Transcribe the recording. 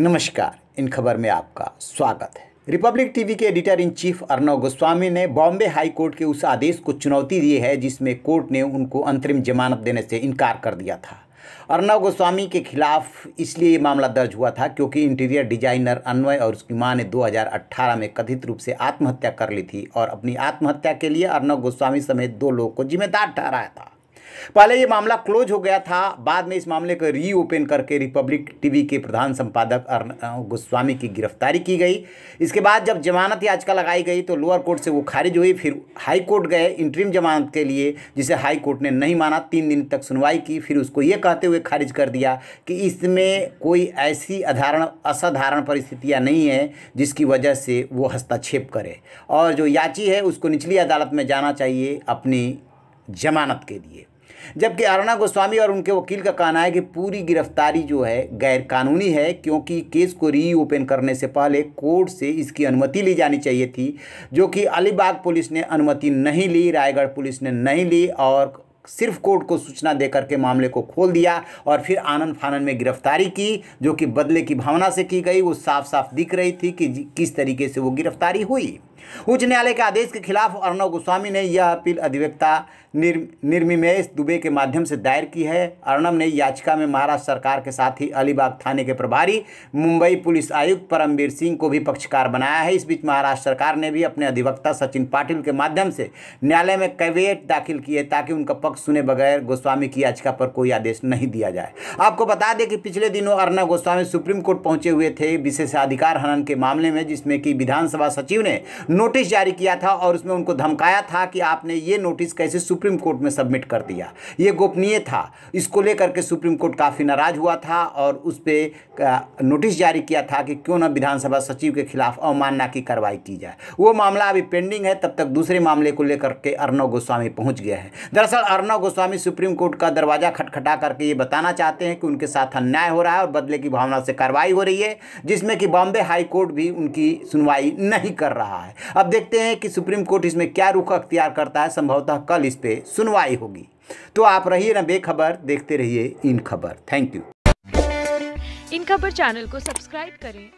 नमस्कार इन खबर में आपका स्वागत है रिपब्लिक टीवी के editor in chief Arnab Goswami ने बॉम्बे हाई कोर्ट के उस आदेश को चुनौती दी है जिसमें कोर्ट ने उनको अंतरिम जमानत देने से इनकार कर दिया था अर्नव गोस्वामी के खिलाफ इसलिए ये मामला दर्ज हुआ था क्योंकि इंटीरियर डिजाइनर अन्वय और उसकी मां ने 2018 में कथित रूप से आत्महत्या कर ली थी और अपनी आत्महत्या के लिए अर्नव गोस्वामी समेत दो लोगों को जिम्मेदार ठहराया था पहले ये मामला क्लोज हो गया था बाद में इस मामले को रीओपन करके रिपब्लिक टीवी के प्रधान संपादक अर्ण गोस्वामी की गिरफ्तारी की गई इसके बाद जब जमानत याचिका लगाई गई तो लोअर कोर्ट से वो खारिज हुई फिर हाई कोर्ट गए इंट्रीम जमानत के लिए जिसे हाई कोर्ट ने नहीं माना तीन दिन तक सुनवाई की फिर उसको ये कहते हुए खारिज कर दिया कि इसमें कोई ऐसी अधारण असाधारण परिस्थितियाँ नहीं है जिसकी वजह से वो हस्तक्षेप करे और जो याची है उसको निचली अदालत में जाना चाहिए अपनी जमानत के लिए जबकि अरुणा गोस्वामी और उनके वकील का कहना है कि पूरी गिरफ्तारी जो है गैरकानूनी है क्योंकि केस को रीओपन करने से पहले कोर्ट से इसकी अनुमति ली जानी चाहिए थी जो कि अलीबाग पुलिस ने अनुमति नहीं ली रायगढ़ पुलिस ने नहीं ली और सिर्फ कोर्ट को सूचना देकर के मामले को खोल दिया और फिर आनंद फानंद में गिरफ्तारी की जो कि बदले की भावना से की गई वो साफ साफ दिख रही थी कि किस तरीके से वो गिरफ्तारी हुई उच्च न्यायालय के आदेश के खिलाफ अर्णव गोस्वामी ने यह अपील अधिवक्ता निर्मिमेश दुबे के माध्यम से दायर की है अर्णव ने याचिका में महाराष्ट्र सरकार के साथ ही अलीबाग थाने के प्रभारी मुंबई पुलिस आयुक्त परमवीर सिंह को भी पक्षकार बनाया है इस बीच महाराष्ट्र सरकार ने भी अपने अधिवक्ता सचिन पाटिल के माध्यम से न्यायालय में कैवेट दाखिल किए ताकि उनका पक्ष सुने बगैर गोस्वामी की याचिका पर कोई आदेश नहीं दिया जाए आपको बता दें कि पिछले दिनों अर्णव गोस्वामी सुप्रीम कोर्ट पहुंचे हुए थे विशेषाधिकार हनन के मामले में जिसमें कि विधानसभा सचिव ने नोटिस जारी किया था और उसमें उनको धमकाया था कि आपने ये नोटिस कैसे सुप्रीम कोर्ट में सबमिट कर दिया ये गोपनीय था इसको लेकर के सुप्रीम कोर्ट काफ़ी नाराज़ हुआ था और उस पर नोटिस जारी किया था कि क्यों ना विधानसभा सचिव के खिलाफ अवमानना की कार्रवाई की जाए वो मामला अभी पेंडिंग है तब तक दूसरे मामले को लेकर के अर्णव गोस्वामी पहुँच गए हैं दरअसल अर्णव गोस्वामी सुप्रीम कोर्ट का दरवाज़ा खटखटा करके ये बताना चाहते हैं कि उनके साथ अन्याय हो रहा है और बदले की भावना से कार्रवाई हो रही है जिसमें कि बॉम्बे हाई कोर्ट भी उनकी सुनवाई नहीं कर रहा है अब देखते हैं कि सुप्रीम कोर्ट इसमें क्या रुख अख्तियार करता है संभवतः कल इस पर सुनवाई होगी तो आप रहिए ना बेखबर देखते रहिए इन खबर थैंक यू इन खबर चैनल को सब्सक्राइब करें